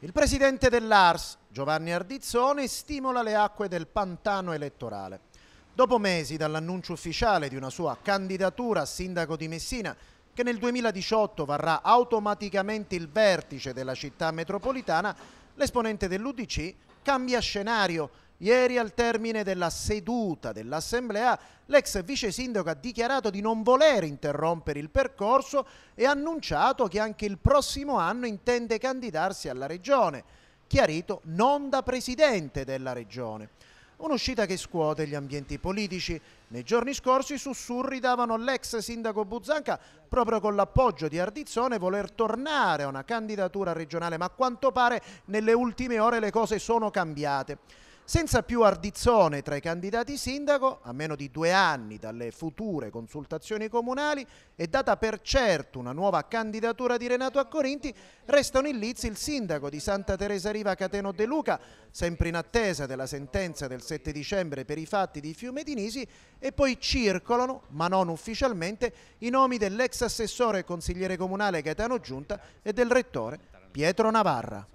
Il presidente dell'ARS, Giovanni Ardizzone, stimola le acque del pantano elettorale. Dopo mesi dall'annuncio ufficiale di una sua candidatura a sindaco di Messina, che nel 2018 varrà automaticamente il vertice della città metropolitana, l'esponente dell'UDC cambia scenario Ieri al termine della seduta dell'Assemblea l'ex vice sindaco ha dichiarato di non voler interrompere il percorso e ha annunciato che anche il prossimo anno intende candidarsi alla Regione, chiarito non da presidente della Regione. Un'uscita che scuote gli ambienti politici. Nei giorni scorsi i sussurri davano all'ex sindaco Buzzanca, proprio con l'appoggio di Ardizzone, voler tornare a una candidatura regionale, ma a quanto pare nelle ultime ore le cose sono cambiate senza più ardizzone tra i candidati sindaco, a meno di due anni dalle future consultazioni comunali e data per certo una nuova candidatura di Renato a Corinti, restano in lizzi il sindaco di Santa Teresa Riva Cateno De Luca, sempre in attesa della sentenza del 7 dicembre per i fatti di Fiume Dinisi e poi circolano, ma non ufficialmente, i nomi dell'ex assessore e consigliere comunale Gaetano Giunta e del rettore Pietro Navarra.